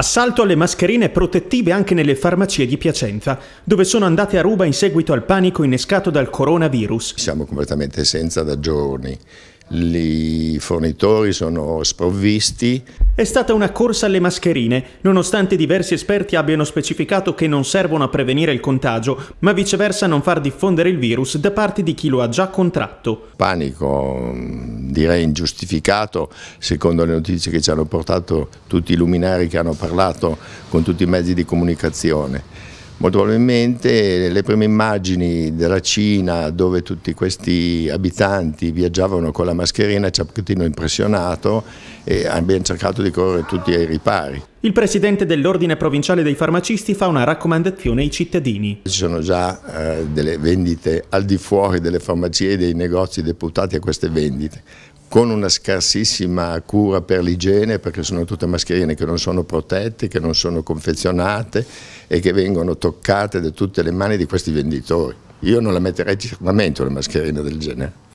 Assalto alle mascherine protettive anche nelle farmacie di Piacenza, dove sono andate a ruba in seguito al panico innescato dal coronavirus. Siamo completamente senza da giorni. I fornitori sono sprovvisti. È stata una corsa alle mascherine, nonostante diversi esperti abbiano specificato che non servono a prevenire il contagio, ma viceversa non far diffondere il virus da parte di chi lo ha già contratto. Panico, direi ingiustificato, secondo le notizie che ci hanno portato tutti i luminari che hanno parlato con tutti i mezzi di comunicazione. Molto probabilmente le prime immagini della Cina dove tutti questi abitanti viaggiavano con la mascherina ci ha un pochettino impressionato e abbiamo cercato di correre tutti ai ripari. Il presidente dell'Ordine Provinciale dei Farmacisti fa una raccomandazione ai cittadini. Ci sono già eh, delle vendite al di fuori delle farmacie e dei negozi deputati a queste vendite con una scarsissima cura per l'igiene perché sono tutte mascherine che non sono protette, che non sono confezionate e che vengono toccate da tutte le mani di questi venditori. Io non la metterei certamente una mascherina del genere.